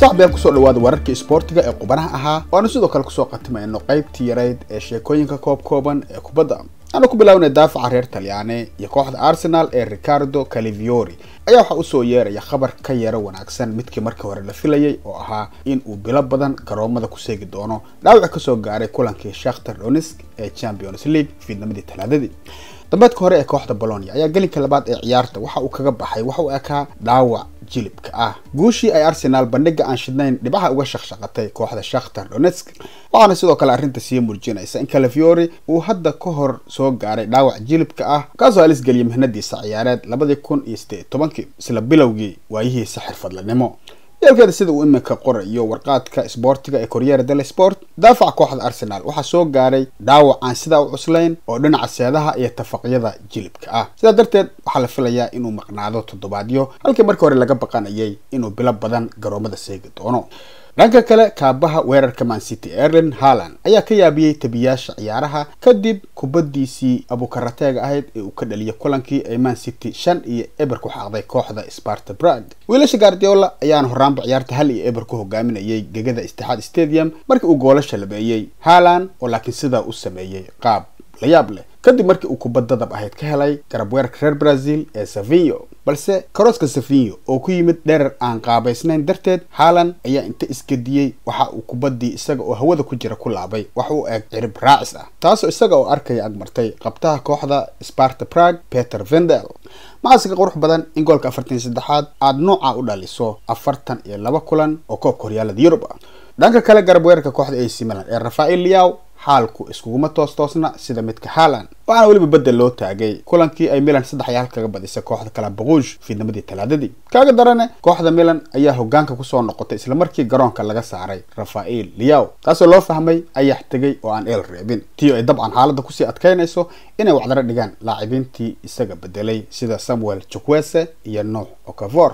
saaxbeeb kusoo dhawaada wararkii isboortiga ee qubanaha ahaa aanu sidoo kale kusoo khatimayno qaybtii yarayd ee sheekooyinka koob kooban ee kubadda aana ku bilaabnay daafaca reer talyaane iyo kooxda arsenal ee ricardo caliviori ayaa waxaa usoo yeeraya khabar ka yaro wanaagsan midkii markii hore la filayay oo ahaa in uu bilo badan garoomada ku seegi doono dhaawici kasoo gaaray kulankii shakhtar donisk ee champions league fiidnimadii talaadadii dambeedka hore ee kooxda bolonia ayaa gelinka labaad ee ciyaarta waxa uu kaga baxay waxa uu ekaa dhaawac jilibka ah guushii ay arsenaal bandhiga aan shidnayn dhibaha uga shaqshaqatay kooxda shakhtar donetsk waxaana sidoo kale arrinta sii muujinaysa in calafiori uu hadda ka hor soo gaaray dhaawac jilibka ah kaasoo halis mihnadiisa ciyaareed labadii kun iyo siddeed tobankii isla bilowgii waayihiisa xirfadlanimo yeelkeeda sida uu iminka qorayo warqaadka sboortiga ee koryeera dele sport daafaca kooxda arsenaal waxaa soo gaaray dhaawac aan sidaa u cuslayn oo dhinaca seedaha iyo tafaqyada jilibka ah sidaa darteed waxaa la filayaa inuu maqnaado toddobaadyo halkii markii hore laga baqanayay inuu bilo badan garoomada seegi doono dhanka kale kaabaha weerarka mancity erlen harland ayaa ka yaabiyey tabiyaasha ciyaaraha kadib kubaddiisii abukarateega ahayd ee uu ka dhaliyay kulankii ay mancity shan iyo eber ku xaqday kooxda sparta brag wiilasha gardiola ayaana horaanba ciyaarta hal iyo eber ku hogaaminayay gegada istixaad stadium markii uu goolasha labeeyey harland oo laakiin sidaa u sameeyey qaab la yaab leh kadib markii uu kubad dadab ahayd ka helay garabweerka reer brazil ee savillo balse karooska savillo oo ku yimid dherer aan qaabaysnayn darteed haalan ayaa inta iskadiyey waxa uu kubaddii isaga oo hawada ku jira ku laabay wax uu eeg cirib raacis ah taasoo isaga oo arkaya agmartay qabtaha kooxda sparta prague peter vendel maxaasika qurux badan in goolka afartan saddexaad aad nooca u dhaliso afartan iyo laba kulan oo koobka horyaalada yurub ah dhanka kale garabweerka kooxda ac milan ee rafael liyaw xaalku iskuguma toos toosna sida midka haalan waxaana weliba beddel loo taagay kulankii ay milan saddex iyo hal kaga badisay kooxda kalabaquuj fiidnimadii talaadadii kaaga darane kooxda milan ayaa hogaanka kusoo noqotay islamarkii garoonka laga saaray rafael liao taasoo loo fahmay ayax tegay oo aan eel reebin tii ay dabcan xaaladda kusii adkaynayso inay waxdaro dhigaan laacibiintii isaga beddelay sida samuel jukwese iyo nuux okafor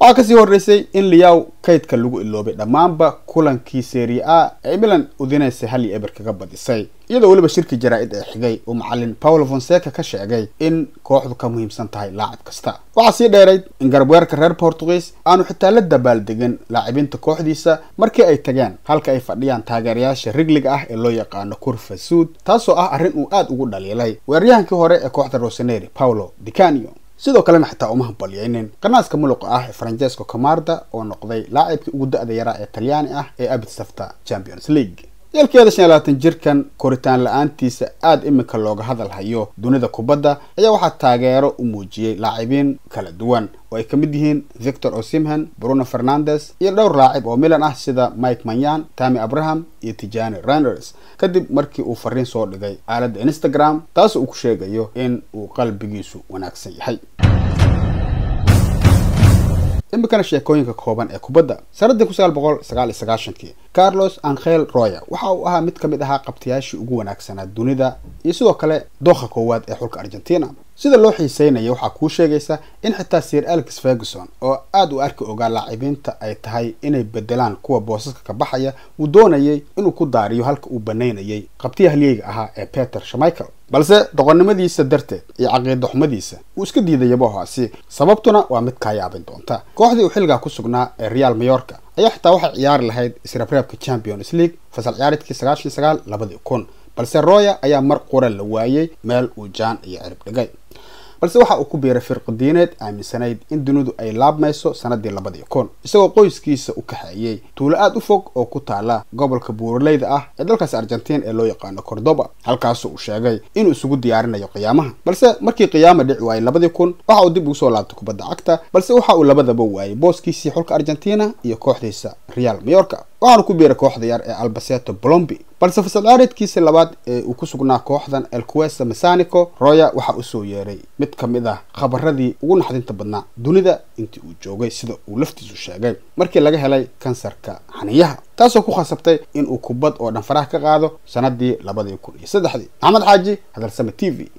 waxaa kasii horeysay in liyaw kaydka lagu iloobay dhammaanba kulankii seria a ay milan udineysa hal iyo eber kaga badisay iyadoo weliba shirki jaraa-id ee xigay uu macalin paulo fonseca ka sheegay in kooxdu ka muhiimsan tahay laacib kasta waxaa sii dheerayd in garbweerka reer portugiis aanu xitaa la dabaal degin laacibinta kooxdiisa markii ay tageen halka ay fadhiyaan taageerayaasha rigliga ah ee loo yaqaano kurfa suud taasoo ah arrin uu aada ugu dhaliilay weeraryahankii hore ee kooxda roseneri paulo dicanio sidoo kalena xitaa uma hambalyeynin qanaaska muluqa ah ee francesco camarda oo noqday laacibkii ugu da-da yaraa ee talyaani ah ee abitsafta champions league yalkeeda shan iyo labaatan jirkan koritaan la-aantiisa aada iminka looga hadal hayo dunida kubadda ayaa waxaa taageero u muujiyey laacibiin kala duwan oo ay ka mid yihiin victor osimhen bruno fernandes iyo dhowr laacib oo milan ah sida mike manyan tami abraham iyo tijani renders kadib markii uu fariin soo dhigay aaladda instagram taas uu ku sheegayo in uu qalbigiisu wanaagsan yahay immikana sheekooyinka kooban ee kubadda sanadii kusaaqoqosagaaiysagaashankii carlos angel roya waxa uu ahaa mid ka mid ahaa qabtayaashii ugu wanaagsanaa dunida iyo sidoo kale dookha koowaad ee xulka argentina sida loo xiiseynaya waxaa kuu sheegaysa in xitaa sir alex ferguson oo aada u arki ogaa laacibiinta ay tahay inay beddelaan kuwa boosaska ka baxaya wuu doonayay inuu ku daariyo halka uu banaynayay qabtiya halyeyga ahaa ee peter shamichael balse doqonnimadiisa darteed iyo caqiida xumadiisa uu iska diiday bohaasi sababtuna waa mid kaa yaabin doonta kooxdii uu xilligaa ku sugnaa ee real mayorka ayaa xitaa waxay ciyaari lahayd israbreebka champions league fasal ciyaareedkii sagaashan sagaal labadii kun balse roya ayaa mar qura la waayey meel uu jaan iyo cerib dhigay balse waxa uu ku biiray firqadiineed aaminsanayd in dunidu ay laabmayso sannadii labadii kun isagoo qoyskiisa u kaxeeyey tuulo aad u fog oo ku taala gobolka buuraleyda ah ee dalkaas argentiin ee loo yaqaano cordoba halkaasu uu sheegay inuu isugu diyaarinayo qiyaamaha balse markii qiyaama dhici waayay labadii kun waxa uu dib ugu soo laabtay kubadda cagta balse waxa uu labadaba waayay booskiisii xulka argentina iyo kooxdiisa real mayorka waxaanu ku biiray kooxda yar ee albaseto bolombi balse fasalcaareedkiisa labaad ee uu ku sugnaa kooxdan elquesa masanico roya waxa uu soo yeeray mid ka mid ah khabaradii ugu naxdinta badnaa dunida intii uu joogay sida uu laftiisu sheegay markii laga helay kansarka xaniyaha taasoo ku khasabtay inuu kubad oo dhan dhanfaraha ka qaado sannadii labadii kun iyo saddexdii maxamed xaaji hadalsame t v